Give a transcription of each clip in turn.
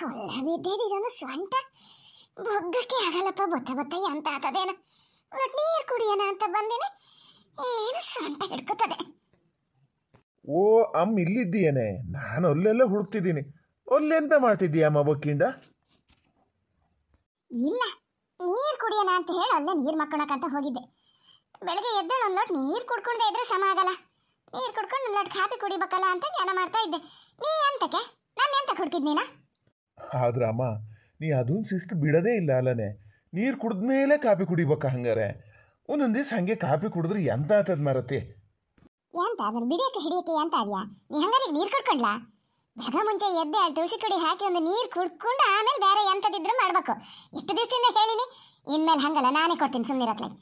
ಕೊಯ್ಲ ಬಿದ್ದೇನಿದೊಂದು ಸ್ವಂಟ ಬೊಗ್ಗಕ್ಕೆ ಆಗಲ್ಲಪ್ಪ ಬೊತ್ತ ಬೊತ್ತ ಅಂತ ಆತದೇನ ಒಟ್ ನೀರು ಕುಡಿಯೋಣ ಅಂತ ಬಂದೇನೆ ಏನು ಸ್ವಂಟ ಹಿಡ್ಕೋತದೆ ಓ ಅಮ್ಮ ಇಲ್ಲಿದ್ದೀಯೇನೆ ನಾನು ಅಲ್ಲೆಲ್ಲ ಹುಡುಕ್ತಿದ್ದೀನಿ ಅಲ್ಲೆಂತ ಮಾಡ್ತಿದ್ದೀಯ ಅಮ್ಮ ಬೊಕ್ಕಿಂಡ ಇಲ್ಲ ನೀರ್ ಕುಡಿಯೋಣ ಅಂತ ಹೇಳಿ ಅಲ್ಲೇ ನೀರು ಮಾಡ್ಕೊಳಕಂತ ಹೋಗಿದ್ದೆ ಬೆಳಗ್ಗೆ ಎದ್ದಳು ಒಂದು ನೀರ್ ನೀರು ಕುಡ್ಕೊಂಡೇ ಇದ್ರೆ ಸಮ ಆಗಲ್ಲ ನೀರ್ ಕುಡ್ಕೊಂಡು ಒಂದು ಕಾಫಿ ಕುಡಿಬೇಕಲ್ಲ ಅಂತ ಧ್ಯಾನ ಮಾಡ್ತಾ ಇದ್ದೆ ನೀ ಎಂತಕ್ಕೆ ನಾನು ಎಂತ ನೀನಾ ಆದ್ರಮ್ಮ ನೀ ಅದೊಂದು ಶಿಸ್ತು ಬಿಡೋದೇ ಇಲ್ಲ ಅಲ್ಲನೆ ನೀರು ಕುಡಿದ ಮೇಲೆ ಕಾಫಿ ಕುಡಿಬೇಕ ಹಂಗಾರೆ ಒಂದೊಂದು ದಿವಸ ಹಂಗೆ ಕಾಫಿ ಕುಡಿದ್ರೆ ಎಂತ ಆತದ ಮರತಿ ಎಂತ ಅದನ್ನ ಬಿಡಿಯಕ್ಕೆ ಹಿಡಿಯಕ್ಕೆ ಎಂತ ಅದ್ಯಾ ನೀ ಹಂಗಾರೆ ನೀರು ಕುಡ್ಕೊಂಡ್ಲಾ ಬೆಳಗ ಮುಂಚೆ ಎದ್ದೆ ಅಲ್ಲಿ ತುಳಸಿ ಕಡೆ ಹಾಕಿ ಒಂದು ನೀರು ಕುಡ್ಕೊಂಡು ಆಮೇಲೆ ಬೇರೆ ಎಂಥದಿದ್ರು ಮಾಡ್ಬೇಕು ಎಷ್ಟು ದಿವಸದಿಂದ ಹೇಳಿನಿ ಇನ್ಮೇಲೆ ಹಂಗಲ್ಲ ನಾನೇ ಕೊಡ್ತೀನಿ ಸುಮ್ಮನೆ ಇರತ್ಲಾಗಿ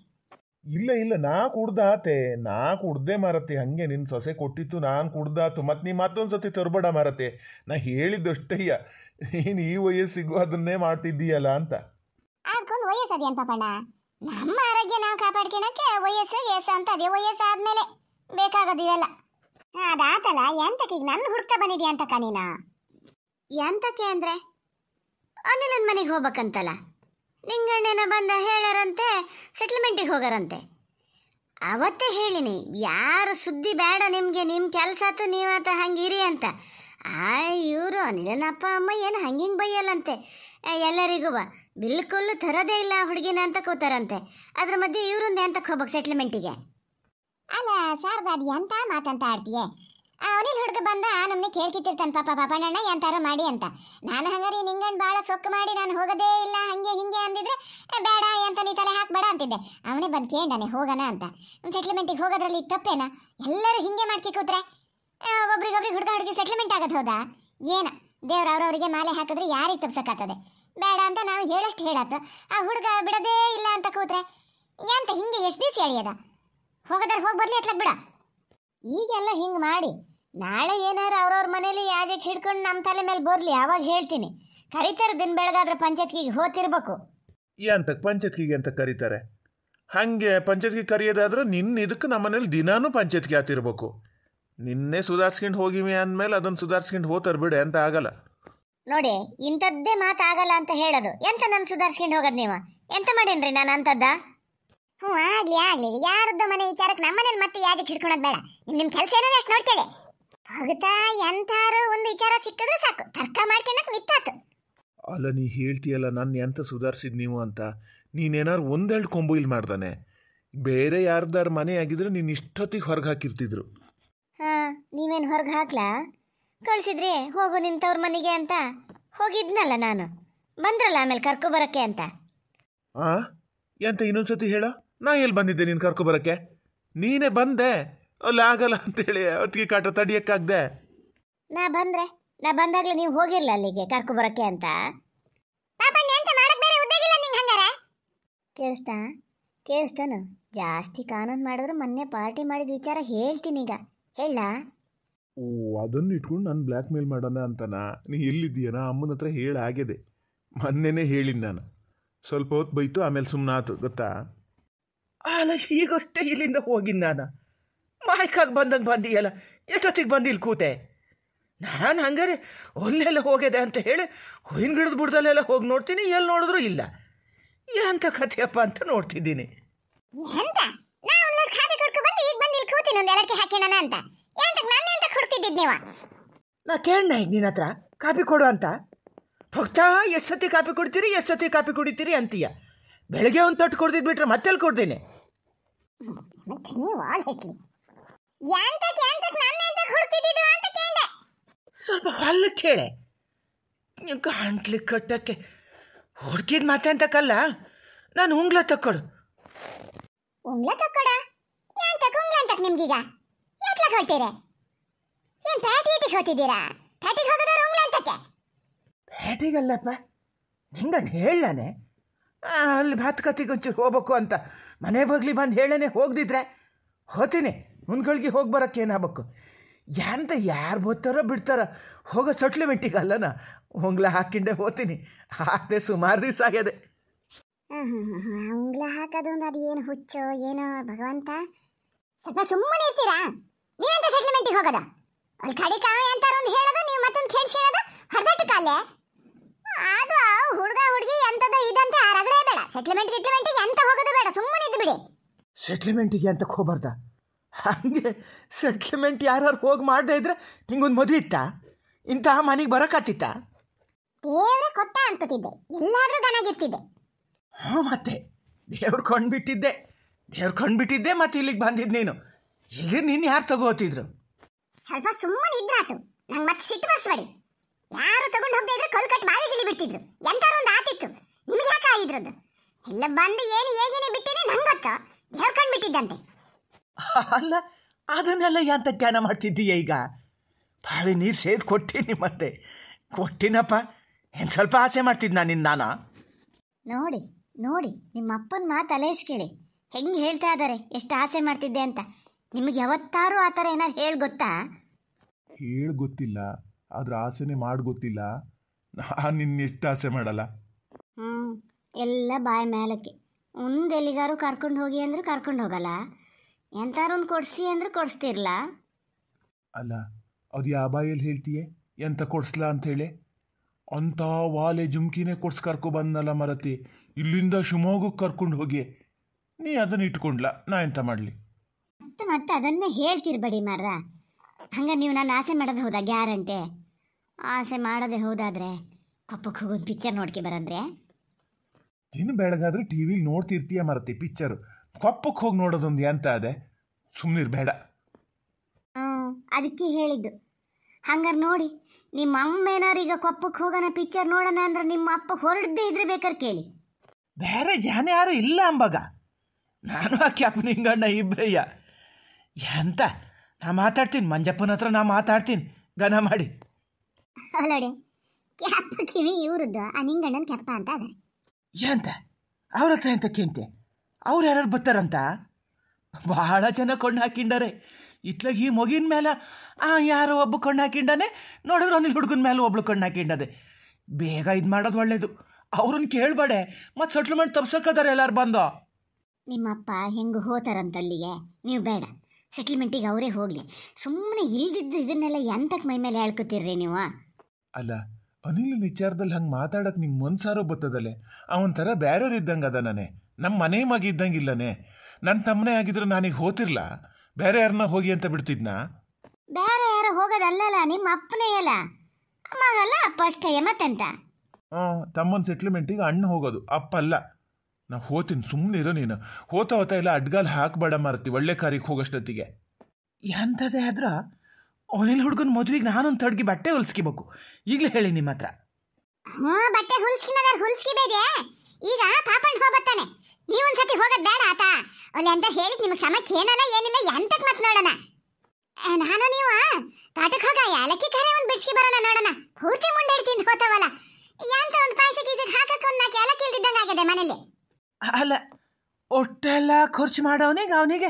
ಇಲ್ಲ ಇಲ್ಲ ನಾ ಕುಡ್ದಾತೆ ನಾ ಕುಡ್ದೆ ಮಾರತ್ತೆ ಹಾಗೆ ನಿನ್ನ ಸೊಸೆ ಕೊಟ್ಟಿತ್ತು ನಾನು ಕುಡ್ದಾತು ಮತ್ತು ನೀ ಮತ್ತೊಂದು ಸತಿ ತರಬೇಡ ಮಾರತ್ತೆ ನಾ ಹೇಳಿದ್ದಷ್ಟಯ್ಯ ನೀನು ಈ ವಯಸ್ಸಿಗೂ ಅದನ್ನೇ ಮಾಡ್ತಿದ್ದೀಯಲ್ಲ ಅಂತ ಆಡ್ಕೊಂಡು ವಯಸ್ಸದೇನು ಪಾಪಣ್ಣ ನಮ್ಮ ಆರೋಗ್ಯ ನಾವು ಕಾಪಾಡ್ಕೊಳಕ್ಕೆ ವಯಸ್ಸು ಎಸ್ ಅಂತ ಅದೇ ವಯಸ್ಸು ಆದಮೇಲೆ ಬೇಕಾಗೋದಿವೆಲ್ಲ ಅದಾತಲ್ಲ ಎಂತಕ್ಕೆ ಈಗ ನನ್ನ ಹುಡ್ತಾ ಬಂದಿದ್ಯಾ ಅಂತಕ್ಕ ನೀನು ಎಂತಕ್ಕೆ ಅಂದರೆ ಅನ್ನಿಲನ ಮನೆಗೆ ಹೋಗ್ಬೇಕಂತಲ್ಲ ನಿಂಗಣ್ಣನ ಬಂದ ಹೇಳರಂತೆ ಸೆಟ್ಲ್ಮೆಂಟಿಗೆ ಹೋಗರಂತೆ ಅವತ್ತೇ ಹೇಳಿನಿ ಯಾರು ಸುದ್ದಿ ಬೇಡ ನಿಮಗೆ ನಿಮ್ಮ ಕೆಲಸ ಅಥವಾ ನೀವತ್ತ ಹಂಗಿರಿ ಅಂತ ಆ ಇವರು ಅನಿಲನಪ್ಪ ಅಮ್ಮ ಏನು ಹಂಗಿಂಗೆ ಬೈಯಲ್ಲಂತೆ ಎಲ್ಲರಿಗೂ ಬಾ ಬಿಲ್ಕುಲ್ ತರೋದೇ ಇಲ್ಲ ಹುಡುಗಿನ ಅಂತ ಕೂತಾರಂತೆ ಅದ್ರ ಮಧ್ಯೆ ಇವ್ರೊಂದು ಅಂತಕ್ಕೆ ಹೋಗ್ಬೇಕು ಸೆಟ್ಲ್ಮೆಂಟಿಗೆ ಅಲ್ಲ ಸಾರ್ ಬಾಡಿ ಎಂತ ಮಾತಂತ ಆಡ್ತೀಯೇ ಹುಡುಗ ಬಂದ ನಮ್ನೆ ಕೇಳ್ಕಿತ್ತಿರ್ತಾನೆ ಪಾಪ ಪಾಪಣ್ಣಣ್ಣ ಎಂತಾರ ಮಾಡಿ ಅಂತ ನಾನು ಹಂಗಾರೆ ನಿಂಗಣ್ಣ ಭಾಳ ಸೊಕ್ಕು ಮಾಡಿ ನಾನು ಹೋಗೋದೇ ಇಲ್ಲ ಹಂಗೆ ಹಿಂಗೆ ಅಂದಿದ್ರೆ ಬೇಡ ಅಂತ ನೀ ತಲೆ ಹಾಕ್ಬೇಡ ಅಂತಿದ್ದೆ ಅವನೇ ಬಂದು ಕೇಳ್ದಾನೆ ಹೋಗೋಣ ಅಂತ ಸೆಟ್ಲ್ಮೆಂಟಿಗೆ ಹೋಗೋದ್ರಲ್ಲಿ ತಪ್ಪೇನಾ ಎಲ್ಲರೂ ಹಿಂಗೆ ಮಾಡ್ಕಿ ಕೂತ್ರೆ ಒಬ್ರಿಗೊಬ್ರಿಗೆ ಹುಡುಗ ಹುಡುಗಿ ಸೆಟ್ಲ್ಮೆಂಟ್ ಆಗೋದು ಹೌದಾ ಏನ ದೇವ್ರ ಅವರವರಿಗೆ ಮಾಲೆ ಹಾಕಿದ್ರೆ ಯಾರಿಗೆ ತಪ್ಪಿಸಕ್ಕಾಗ್ತದೆ ಬೇಡ ಅಂತ ನಾವು ಹೇಳಷ್ಟು ಹೇಳತ್ತು ಆ ಹುಡುಗ ಬಿಡದೇ ಇಲ್ಲ ಅಂತ ಕೂತ್ರೆ ಎಂತ ಹಿಂಗೆ ಎಷ್ಟು ದಿವಸ ಎಳಿಯದ ಹೋಗೋದಾರ ಹೋಗಿ ಬರಲಿ ಬಿಡ ಈಗೆಲ್ಲ ಹಿಂಗೆ ಮಾಡಿ ನಾಳೆ ಏನಾರು ಅವ್ರವ್ರ ಮನೇಲಿ ಯಾಜಕ್ಕೆ ಹಿಡ್ಕೊಂಡು ನಮ್ಮ ತಲೆ ಮೇಲೆ ಬರಲಿ ಅವಾಗ ಹೇಳ್ತೀನಿ ಕರೀತಾರೆ ದಿನ ಬೆಳಗಾದ್ರೆ ಪಂಚಾಯತ್ಗಿಗೆ ಹೋತಿರ್ಬೇಕು ಎಂತ ಪಂಚಾಯತ್ಗಿಗೆ ಅಂತ ಕರೀತಾರೆ ಹಂಗೆ ಪಂಚಾಯತ್ಗೆ ಕರೆಯೋದಾದ್ರೆ ನಿನ್ನ ಇದಕ್ಕೆ ನಮ್ಮನೇಲಿ ದಿನಾನೂ ಪಂಚಾಯತ್ಗೆ ಆತಿರ್ಬೇಕು ನಿನ್ನೆ ಸುಧಾರಿಸ್ಕೊಂಡು ಹೋಗಿವಿ ಅಂದ್ಮೇಲೆ ಅದನ್ನು ಸುಧಾರಿಸ್ಕೊಂಡು ಹೋತಾರ ಬಿಡೆ ಅಂತ ಆಗಲ್ಲ ನೋಡಿ ಇಂಥದ್ದೇ ಮಾತಾಗಲ್ಲ ಅಂತ ಹೇಳೋದು ಎಂತ ನಾನು ಸುಧಾರಿಸ್ಕೊಂಡು ಹೋಗೋದು ನೀವು ಎಂತ ಮಾಡೇನ್ರಿ ನಾನು ಅಂಥದ್ದ ಹ್ಞೂ ಆಗಲಿ ಆಗಲಿ ಯಾರದ್ದು ಮನೆ ವಿಚಾರಕ್ಕೆ ನಮ್ಮ ನಮ್ಮನೇಲಿ ಮತ್ತೆ ಯಾಜಕ್ಕೆ ಹಿಡ್ಕೊಳೋದು ಬೇಡ ನಿಮ್ಮ ಕೆಲಸ ಏನೋ ಅಷ್ಟು ನೋಡ್ತೇವೆ ಭಗತ ಎಂತಾರು ಒಂದು ವಿಚಾರ ಸಿಕ್ಕದ್ರೆ ಸಾಕು ತರ್ಕ ಮಾಡ್ಕೊಳಕ್ ನಿತ್ತಾತು ಅಲ್ಲ ನೀ ಹೇಳ್ತೀಯಲ್ಲ ನನ್ನ ಎಂತ ಸುಧಾರಿಸಿದ್ ನೀವು ಅಂತ ನೀನೇನಾರು ಒಂದೆರಡು ಇಲ್ಲಿ ಮಾಡ್ದಾನೆ ಬೇರೆ ಯಾರ್ದಾರು ಮನೆ ಆಗಿದ್ರು ನೀನು ಇಷ್ಟೊತ್ತಿಗೆ ಹೊರಗೆ ಹಾಕಿರ್ತಿದ್ರು ಹಾಂ ನೀವೇನು ಹೊರಗೆ ಹಾಕ್ಲಾ ಕಳಿಸಿದ್ರಿ ಹೋಗು ನಿಂತವ್ರ ಮನೆಗೆ ಅಂತ ಹೋಗಿದ್ನಲ್ಲ ನಾನು ಬಂದ್ರಲ್ಲ ಆಮೇಲೆ ಕರ್ಕೊ ಬರಕ್ಕೆ ಅಂತ ಆ ಎಂತ ಇನ್ನೊಂದ್ಸತಿ ಹೇಳ ನಾ ಎಲ್ಲಿ ಬಂದಿದ್ದೆ ನೀನು ಕರ್ಕೊ ಬರಕ್ಕೆ ನೀನೇ ಬಂದೆ ಅಲ್ಲಿ ಆಗಲ್ಲ ಅಂತೇಳಿ ಹೊತ್ತಿಗೆ ಕಾಟ ತಡಿಯೋಕ್ಕಾಗ್ದೆ ನಾ ಬಂದ್ರೆ ನಾ ಬಂದಾಗ್ಲೇ ನೀವು ಹೋಗಿರ್ಲ ಅಲ್ಲಿಗೆ ಕರ್ಕೊ ಬರಕ್ಕೆ ಅಂತ ಕೇಳಿಸ್ತಾ ಕೇಳಿಸ್ತಾನು ಜಾಸ್ತಿ ಕಾನೂನು ಮಾಡಿದ್ರೆ ಮೊನ್ನೆ ಪಾರ್ಟಿ ಮಾಡಿದ ವಿಚಾರ ಹೇಳ್ತೀನಿ ಈಗ ಹೇಳ ಓ ಅದನ್ನು ಇಟ್ಕೊಂಡು ನಾನು ಬ್ಲ್ಯಾಕ್ ಮೇಲ್ ಮಾಡೋಣ ಅಂತನಾ ನೀ ಎಲ್ಲಿದ್ದೀಯನ ಅಮ್ಮನ ಹತ್ರ ಆಗಿದೆ ಮೊನ್ನೆನೇ ಹೇಳಿದ್ ನಾನು ಸ್ವಲ್ಪ ಹೊತ್ತು ಬೈತು ಆಮೇಲೆ ಸುಮ್ಮನಾತು ಗೊತ್ತಾ ಅಲ್ಲ ಈಗಷ್ಟೇ ಇಲ್ಲಿಂದ ಹೋಗಿದ್ದು ನಾನು ಮಾಯ್ಕಾಗಿ ಬಂದಂಗೆ ಬಂದಿಯಲ್ಲ ಎಷ್ಟೊತ್ತಿಗೆ ಬಂದು ಇಲ್ಲಿ ಕೂತೆ ನಾನು ಹಂಗಾರೆ ಅಲ್ಲೆಲ್ಲ ಹೋಗಿದೆ ಅಂತ ಹೇಳಿ ಹೂವಿನ ಗಿಡದ ಬುಡದಲ್ಲೆಲ್ಲ ಹೋಗಿ ನೋಡ್ತೀನಿ ಎಲ್ಲಿ ನೋಡಿದ್ರು ಇಲ್ಲ ಎಂತ ಕಥೆಯಪ್ಪ ಅಂತ ನೋಡ್ತಿದ್ದೀನಿ ಈಗ ಅಂತ ನಾ ಕೇಳ ನಿನ್ನ ಹತ್ರ ಕಾಪಿ ಕೊಡು ಅಂತ ಭಕ್ತ ಎಷ್ಟು ಕಾಪಿ ಕುಡಿತೀರಿ ಎಷ್ಟು ಕಾಪಿ ಕುಡಿತೀರಿ ಅಂತೀಯ ಬೆಳಗ್ಗೆ ಒಂದು ತಟ್ಟು ಕೊಡ್ದಿದ್ಬಿಟ್ರೆ ಮತ್ತೆಲ್ಲಿ ಕೊಡ್ತೀನಿ ಯಾಂತಕ್ಕೆ ಯಾಂತಕ್ಕೆ ನನ್ನ ಅಂತ ಕೇಂಡೆ ಸ್ವಲ್ಪ ಕೇಳೆ ನೀ ಗಂಟ್ಲಿ ಕಟ್ಟಕ್ಕೆ ಹುಡ್ಕಿದ ಮಾತೆ ಅಂತಕಲ್ಲ ನಾನು ಉಂಗ್ಲ ತಕ್ಕೊಡು ಉಂಗ್ಲ ತಕ್ಕೊಡ ಯಾಂತಕ್ಕೆ ಉಂಗ್ಲ ಅಂತಕ್ಕೆ ನಿಮ್ಗೀಗ ಎತ್ಲಕ್ಕೆ ಹೊರ್ತೀರಿ ಏನು ಪ್ಯಾಟಿ ಇಟ್ಟಿಗೆ ಹೋಗ್ತಿದ್ದೀರಾ ಪ್ಯಾಟಿಗೆ ಹೋಗೋದಾರ ಉಂಗ್ಲ ಅಂತಕ್ಕೆ ಪ್ಯಾಟಿಗಲ್ಲಪ್ಪ ನಿಂಗನ್ ಹೇಳಾನೆ ಅಲ್ಲಿ ಭಾತ್ ಕತ್ತಿಗೊಂಚೂರು ಹೋಗ್ಬೇಕು ಅಂತ ಮನೆ ಬಗ್ಲಿ ಬಂದು ಹೇಳನೆ ಹೋಗ್ದಿದ್ರೆ ಹೋತೀನಿ ಮುನ್ಗಳಿಗೆ ಹೋಗಿ ಬರೋಕ್ಕೆ ಏನಾಗಬೇಕು ಯಾಂತ ಯಾರು ಬೋತಾರೋ ಬಿಡ್ತಾರ ಹೋಗೋ ಸೆಟ್ಲ್ಮೆಂಟಿಗೆ ಅಲ್ಲನ ಹೊಂಗ್ಲ ಹಾಕಿಂಡೆ ಹೋತೀನಿ ಹಾಕ್ದೆ ಸುಮಾರು ದಿವಸ ಆಗ್ಯದೆ ಹೊಂಗ್ಲ ಹಾಕೋದು ಅಂದ್ರೆ ಅದು ಏನು ಹುಚ್ಚು ಏನೋ ಭಗವಂತ ಸ್ವಲ್ಪ ಸುಮ್ಮನೆ ಇರ್ತೀರಾ ನೀವಂತ ಸೆಟ್ಲ್ಮೆಂಟಿಗೆ ಹೋಗೋದ ಅಲ್ಲಿ ಕಡೆ ಕಾವೆ ಅಂತಾರ ಒಂದು ಹೇಳೋದು ನೀವು ಮತ್ತೊಂದು ಕೇಳಿಸ್ಕೊಳ್ಳೋದು ಹೊರದಟ್ಟು ಕಾಲೇ ಅದು ಹುಡುಗ ಹುಡುಗಿ ಎಂಥದ ಇದಂತ ರಗಡೇ ಬೇಡ ಸೆಟ್ಲ್ಮೆಂಟ್ ಗಿಟ್ಲ್ಮೆಂಟಿಗೆ ಎಂತ ಹೋಗೋದು ಬೇಡ ಸುಮ್ಮನೆ ಇದ್ದು ಬಿಡಿ ಸೆಟ್ಲ್ಮೆಂಟಿಗೆ ಅಂತ ಹೋಗ್ಬಾರ್ದಾ ಹಾಗೆ ಸೆಟ್ಲ್ಮೆಂಟ್ ಯಾರು ಹೋಗಿ ಮಾಡದೇ ಇದ್ರೆ ನಿಂಗೊಂದು ಮದುವೆ ಇತ್ತಾ ಇಂತಹ ಮನೆಗೆ ಬರಕತ್ತಿತ್ತ ದೇವ್ರ ಕೊಟ್ಟ ಅನ್ಕೋತಿದ್ದೆ ಎಲ್ಲಾದರೂ ದನಾಗಿರ್ತಿದ್ದೆ ಹ್ಞೂ ಮತ್ತೆ ದೇವ್ರು ಕೊಂಡ್ಬಿಟ್ಟಿದ್ದೆ ದೇವ್ರು ಕೊಂಡ್ಬಿಟ್ಟಿದ್ದೆ ಮತ್ತೆ ಇಲ್ಲಿಗೆ ಬಂದಿದ್ದು ನೀನು ಇಲ್ಲಿ ನಿನ್ನ ಯಾರು ತಗೋತಿದ್ರು ಸ್ವಲ್ಪ ಸುಮ್ಮನೆ ಇದ್ರಾತು ನಂಗೆ ಮತ್ತೆ ಸಿಟ್ಟು ಬರ್ಸ್ಬೇಡಿ ಯಾರು ತಗೊಂಡು ಹೋಗದೆ ಇದ್ರೆ ಕಲ್ಕಟ್ಟು ಬಾರಿ ಬಿಟ್ಟಿದ್ರು ಎಂತಾರು ಒಂದು ಆತಿತ್ತು ನಿಮಗೆ ಯಾಕೆ ಆಗಿದ್ರದ್ದು ಎಲ್ಲ ಬಂದು ಏನು ಹೇಗೇನೆ ಬಿಟ್ಟಿನಿ ನಂಗೆ ಗೊತ್ತು ದೇವ್ರು ಕಂಡ್ಬಿಟ್ಟಿದ್ದಂತೆ ಅಲ್ಲ ಅದನ್ನೆಲ್ಲ ಯಾಂತ ಜ್ಞಾನ ಮಾಡ್ತಿದ್ದೀಯ ಈಗ ಬಾವಿ ನೀರು ಸೇದು ಕೊಟ್ಟಿನಿ ಮತ್ತೆ ಕೊಟ್ಟಿನಪ್ಪ ಏನು ಸ್ವಲ್ಪ ಆಸೆ ಮಾಡ್ತಿದ್ದ ನಿನ್ನ ನಾನು ನೋಡಿ ನೋಡಿ ನಿಮ್ಮ ಅಪ್ಪನ ಮಾತು ಅಲೈಸ್ಕೇಳಿ ಹೆಂಗೆ ಹೇಳ್ತಾ ಇದ್ದಾರೆ ಎಷ್ಟು ಆಸೆ ಮಾಡ್ತಿದ್ದೆ ಅಂತ ನಿಮಗೆ ಯಾವತ್ತಾರು ಆ ಥರ ಏನಾದ್ರು ಹೇಳಿ ಗೊತ್ತಾ ಹೇಳಿ ಗೊತ್ತಿಲ್ಲ ಆದ್ರೆ ಆಸೆನೇ ಮಾಡಿ ಗೊತ್ತಿಲ್ಲ ನಾನು ನಿನ್ನ ಎಷ್ಟು ಆಸೆ ಮಾಡಲ್ಲ ಹ್ಞೂ ಎಲ್ಲ ಬಾಯಿ ಮೇಲಕ್ಕೆ ಮುಂದೆ ಎಲ್ಲಿಗಾರು ಕರ್ಕೊಂಡು ಹೋಗಿ ಅಂದ್ರೆ ಕರ್ಕೊಂಡು ಹೋಗಲ್ಲ ಎಂತಾರೊಂದು ಕೊಡ್ಸಿ ಅಂದ್ರೆ ಕೊಡಿಸ್ತಿರ್ಲಾ ಅಲ್ಲ ಅದು ಯಾವ ಬಾಯಲ್ಲಿ ಹೇಳ್ತೀಯ ಎಂತ ಅಂತ ಹೇಳಿ ಅಂಥ ವಾಲೆ ಜುಮ್ಕಿನೇ ಕೊಡ್ಸ್ ಕರ್ಕೊ ಬಂದಲ್ಲ ಮರತಿ ಇಲ್ಲಿಂದ ಶಿವಮೊಗ್ಗಕ್ಕೆ ಕರ್ಕೊಂಡು ಹೋಗಿ ನೀ ಅದನ್ನ ಇಟ್ಕೊಂಡ್ಲ ನಾ ಎಂತ ಮಾಡಲಿ ಮತ್ತೆ ಮತ್ತೆ ಅದನ್ನೇ ಹೇಳ್ತಿರ್ಬೇಡಿ ಮರ ಹಂಗೆ ನೀವು ನಾನು ಆಸೆ ಮಾಡೋದು ಹೋದ ಗ್ಯಾರಂಟಿ ಆಸೆ ಮಾಡದೆ ಹೋದಾದ್ರೆ ಕಪ್ಪಕ್ಕೆ ಹೋಗೋದು ಪಿಕ್ಚರ್ ನೋಡ್ಕೆ ಬರಂದ್ರೆ ದಿನ ಬೆಳಗಾದ್ರೆ ಟಿ ವಿಲಿ ನೋಡ್ತಿರ್ತೀಯ ಮರತಿ ಪಿಕ್ಚರು ಕೊಪ್ಪಕ್ಕೆ ಹೋಗಿ ನೋಡೋದೊಂದು ಎಂತ ಅದೆ ಸುಮ್ಮನಿರ್ಬೇಡ ಹ್ಞೂ ಅದಕ್ಕೆ ಹೇಳಿದ್ದು ಹಂಗಾರೆ ನೋಡಿ ನಿಮ್ಮ ಅಮ್ಮ ಈಗ ಕೊಪ್ಪಕ್ಕೆ ಹೋಗೋಣ ಪಿಕ್ಚರ್ ನೋಡೋಣ ಅಂದ್ರೆ ನಿಮ್ಮ ಅಪ್ಪ ಹೊರಡದೇ ಇದ್ರೆ ಬೇಕಾದ್ರೆ ಕೇಳಿ ಬೇರೆ ಜನ ಯಾರು ಇಲ್ಲ ಅಂಬಗ ನಾನು ಆ ನಿಂಗಣ್ಣ ಇಬ್ಬರಯ್ಯ ಎಂತ ನಾ ಮಾತಾಡ್ತೀನಿ ಮಂಜಪ್ಪನ ಹತ್ರ ನಾ ಮಾತಾಡ್ತೀನಿ ಗನ ಮಾಡಿ ಅವಳಡೆ ಕ್ಯಾಪ್ ಕಿವಿ ಇವ್ರದ್ದು ಆ ನಿಂಗಣ್ಣನ ಕ್ಯಾಪ ಅಂತ ಅದ ಎಂತ ಅವ್ರ ಹತ್ರ ಎಂತ ಕೇಂತೆ ಅವ್ರು ಯಾರು ಬರ್ತಾರಂತ ಬಹಳ ಜನ ಕೊಂಡು ಹಾಕಿಂಡಾರೆ ಇತ್ಲಾಗ ಈ ಮಗಿನ ಮೇಲೆ ಆ ಯಾರು ಒಬ್ಬ ಕಣ್ಣು ಹಾಕಿಂಡಾನೆ ನೋಡಿದ್ರೆ ಅವನಿಲ್ಲಿ ಹುಡುಗನ ಮೇಲೆ ಒಬ್ಳು ಕಣ್ಣು ಹಾಕಿಂಡದೆ ಬೇಗ ಇದು ಮಾಡೋದು ಒಳ್ಳೇದು ಅವ್ರನ್ನ ಕೇಳಬೇಡೆ ಮತ್ತೆ ಸೆಟ್ಲ್ಮೆಂಟ್ ತಪ್ಸಕ್ಕದಾರೆ ಎಲ್ಲಾರು ಬಂದು ನಿಮ್ಮಪ್ಪ ಹೆಂಗೆ ಹೋತಾರಂತಲ್ಲಿಗೆ ನೀವು ಬೇಡ ಸೆಟ್ಲ್ಮೆಂಟಿಗೆ ಅವರೇ ಹೋಗಲಿ ಸುಮ್ಮನೆ ಇಲ್ದಿದ್ದು ಇದನ್ನೆಲ್ಲ ಎಂತಕ್ಕೆ ಮೈ ಮೇಲೆ ಹೇಳ್ಕೊತಿರ್ರಿ ನೀವು ಅಲ್ಲ ಅನಿಲ್ ವಿಚಾರದಲ್ಲಿ ಹಂಗೆ ಮಾತಾಡಕ್ಕೆ ನಿಂಗೆ ಮನ್ಸಾರೋ ಬರ್ತದಲ್ಲೇ ಅವನ ಥರ ಬೇರೆಯವ್ರು ಇದ್ದಂಗೆ ಅದ ನಾನೇ ನಮ್ಮ ಮನೆ ಮಗ ಇದ್ದಂಗಿಲ್ಲನೆ ನನ್ನ ತಮ್ಮನೇ ಆಗಿದ್ರೆ ನಾನೀಗ ಹೋತಿರ್ಲ ಬೇರೆ ಯಾರನ್ನ ಹೋಗಿ ಅಂತ ಬಿಡ್ತಿದ್ನಾ ಬೇರೆ ಯಾರು ಹೋಗೋದಲ್ಲಲ್ಲ ನಿಮ್ಮ ಅಪ್ಪನೇ ಅಲ್ಲ ಮಗಲ್ಲ ಅಪ್ಪ ಅಷ್ಟೇ ಮತ್ತಂತ ತಮ್ಮನ ಸೆಟ್ಲ್ಮೆಂಟಿಗೆ ಅಣ್ಣ ಹೋಗೋದು ಅಪ್ಪ ಅಲ್ಲ ನಾ ಹೋತೀನಿ ಸುಮ್ಮನೆ ಇರೋ ನೀನು ಹೋತ ಹೋತ ಇಲ್ಲ ಅಡ್ಗಾಲ್ ಹಾಕಬೇಡ ಮಾರ್ತಿ ಒಳ್ಳೆ ಕಾರಿಗೆ ಹೋಗೋಷ್ಟೊತ್ತಿಗೆ ಎಂಥದ್ದೇ ಆದ್ರೆ ಅವನಿಲ್ಲಿ ಹುಡುಗನ ಮದುವೆಗೆ ನಾನೊಂದು ತಡ್ಗಿ ಬಟ್ಟೆ ಹೊಲ್ಸ್ಕಿಬೇಕು ಈಗಲೇ ಹೇಳಿ ನಿಮ್ಮ ಹತ್ರ ಹ್ಞೂ ಬಟ್ಟೆ ಹುಲ್ಸ್ಕಿನ ಹುಲ್ಸ್ಕಿಬೇಡಿ ಈಗ ಪಾಪಣ್ಣ ಹೋಗ್ಬತ್ತಾನೆ ನೀವೊಂದ್ಸತಿ ಹೋಗೋದ್ ಬೇಡ ಆತ ಅಲ್ಲಿ ಅಂತ ಹೇಳಿದ್ ನಿಮ್ಗೆ ಸಮಕ್ಕೆ ಏನಲ್ಲ ಏನಿಲ್ಲ ಎಂತಕ್ ಮತ್ ನೋಡೋಣ ನಾನು ನೀವ ತೋಟಕ್ಕೆ ಹೋಗ ಯಾಲಕ್ಕಿ ಕರೆ ಒಂದ್ ಬಿಡ್ಸ್ಕಿ ಬರೋಣ ನೋಡೋಣ ಪೂರ್ತಿ ಮುಂಡೆ ತಿಂದು ಹೋತವಲ್ಲ ಎಂತ ಒಂದ್ ಪಾಯಸ ಕೀಸಿಗೆ ಹಾಕಕ್ ಒಂದ್ ನಾಲ್ಕು ಯಾಲಕ್ಕಿ ಇಲ್ದಿದ್ದಂಗೆ ಆಗಿದೆ ಮನೇಲಿ ಅಲ್ಲ ಒಟ್ಟೆಲ್ಲ ಖರ್ಚು ಮಾಡೋನಿಗೆ ಅವನಿಗೆ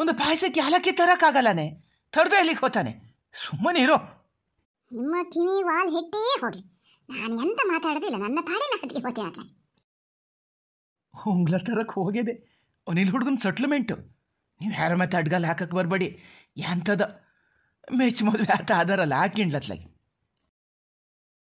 ಒಂದು ಪಾಯಸಕ್ಕೆ ಯಾಲಕ್ಕಿ ತರಕ್ಕಾಗಲ್ಲನೆ ತಡೆದು ಎಲ್ಲಿಗೆ ಹೋತಾನೆ ಸುಮ್ಮನೆ ಇರೋ ನಿಮ್ಮ ಕಿವಿ ವಾಲ್ ಹೆಟ್ಟೇ ಹೋಗ್ಲಿ ನಾನು ಎಂತ ಮಾತಾಡೋದಿಲ್ಲ ನನ್ನ ಪಾಡಿನ ಹತ್ತಿಗೆ ಹೋಗ್ತೀನಿ ಹೊಂಗ್ಲತ್ತರಕ್ಕೆ ತರಕ್ಕೆ ಹೋಗಿದೆ ಹುಡ್ಗನ ಹುಡುಗನ ಸೆಟ್ಲ್ಮೆಂಟು ನೀವು ಯಾರ ಮತ್ತೆ ಅಡ್ಗಲ್ಲಿ ಹಾಕಕ್ಕೆ ಬರಬೇಡಿ ಎಂಥದ ಮೆಚ್ ಮದುವೆ ಆತ ಆಧಾರಲ್ಲ ಹಾಕಿಂಡ್ಲತ್ಲಾಗಿ